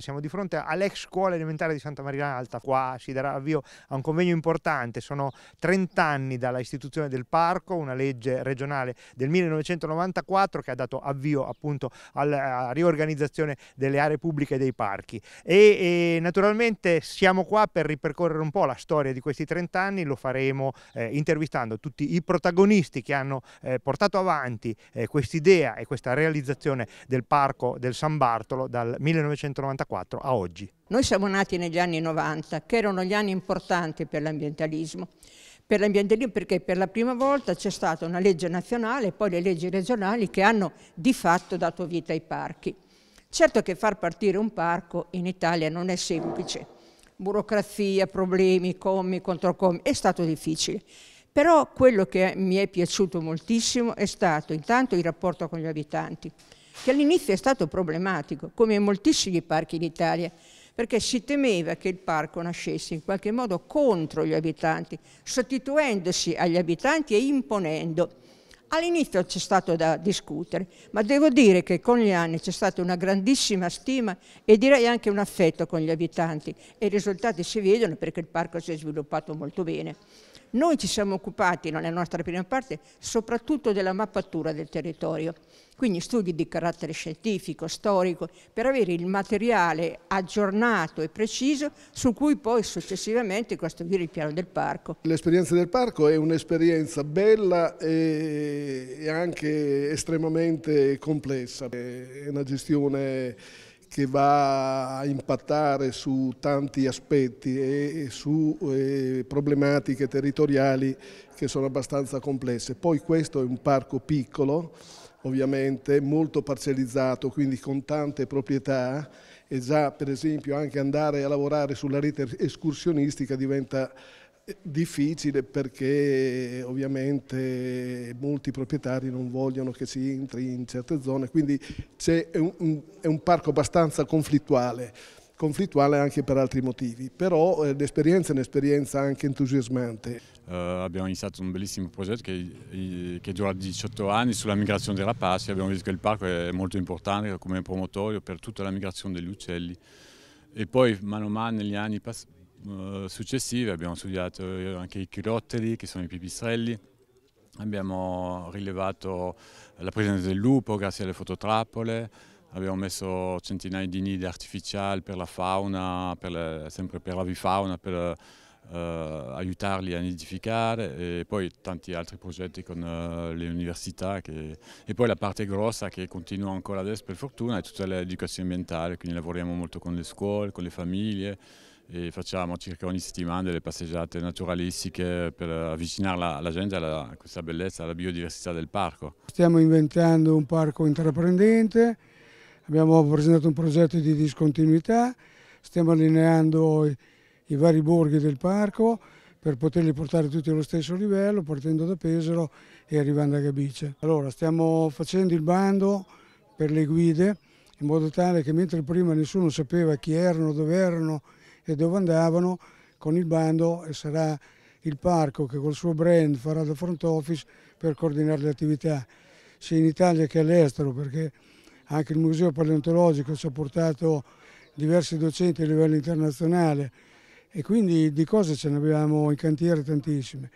Siamo di fronte all'ex scuola elementare di Santa Maria Alta, qua si darà avvio a un convegno importante, sono 30 anni dalla istituzione del parco, una legge regionale del 1994 che ha dato avvio appunto alla riorganizzazione delle aree pubbliche e dei parchi e, e, naturalmente siamo qua per ripercorrere un po' la storia di questi 30 anni, lo faremo eh, intervistando tutti i protagonisti che hanno eh, portato avanti eh, quest'idea e questa realizzazione del parco del San Bartolo dal 1994 1984 a oggi. Noi siamo nati negli anni 90, che erano gli anni importanti per l'ambientalismo. Per l'ambientalismo perché per la prima volta c'è stata una legge nazionale e poi le leggi regionali che hanno di fatto dato vita ai parchi. Certo che far partire un parco in Italia non è semplice. Burocrazia, problemi, commi, controcomi, è stato difficile. Però quello che mi è piaciuto moltissimo è stato intanto il rapporto con gli abitanti che all'inizio è stato problematico, come in moltissimi parchi d'Italia, perché si temeva che il parco nascesse in qualche modo contro gli abitanti, sostituendosi agli abitanti e imponendo All'inizio c'è stato da discutere, ma devo dire che con gli anni c'è stata una grandissima stima e direi anche un affetto con gli abitanti e i risultati si vedono perché il parco si è sviluppato molto bene. Noi ci siamo occupati nella nostra prima parte soprattutto della mappatura del territorio, quindi studi di carattere scientifico, storico, per avere il materiale aggiornato e preciso su cui poi successivamente costruire il piano del parco. L'esperienza del parco è un'esperienza bella e e anche estremamente complessa. È una gestione che va a impattare su tanti aspetti e, su eh, problematiche territoriali che sono abbastanza complesse. Poi questo è un parco piccolo, ovviamente, molto parzializzato, quindi con tante proprietà e già per esempio anche andare a lavorare sulla rete escursionistica diventa Difficile perché ovviamente molti proprietari non vogliono che si entri in certe zone, quindi è un, è un parco abbastanza conflittuale conflittuale anche per altri motivi, però eh, l'esperienza è un'esperienza anche entusiasmante. Uh, abbiamo iniziato un bellissimo progetto che, eh, che, dura 18 anni sulla migrazione della rapaci, abbiamo visto che il parco è molto importante come promotorio per tutta la migrazione degli uccelli e poi mano a mano negli anni passati eh, successive abbiamo studiato eh, anche i chirotteri che sono i pipistrelli, abbiamo rilevato la presenza del lupo grazie alle fototrappole, abbiamo messo centinaia di nidi artificiali per la fauna, per le, sempre per la l'avifauna, per eh, aiutarli a nidificare e poi tanti altri progetti con eh, le università che, e poi la parte grossa che continua ancora adesso per fortuna è tutta l'educazione ambientale, quindi lavoriamo molto con le scuole, con le famiglie, e facciamo circa ogni settimana delle passeggiate naturalistiche per avvicinare la, la gente alla, a questa bellezza, alla biodiversità del parco. Stiamo inventando un parco intraprendente, abbiamo presentato un progetto di discontinuità, stiamo allineando i, i vari borghi del parco per poterli portare tutti allo stesso livello, partendo da Pesaro e arrivando a Gabice. Allora, stiamo facendo il bando per le guide in modo tale che mentre prima nessuno sapeva chi erano, dove erano, e dove andavano con il bando e sarà il parco che col suo brand farà da front office per coordinare le attività sia in Italia che all'estero perché anche il museo paleontologico ci ha portato diversi docenti a livello internazionale e quindi di cose ce ne abbiamo in cantiere tantissime.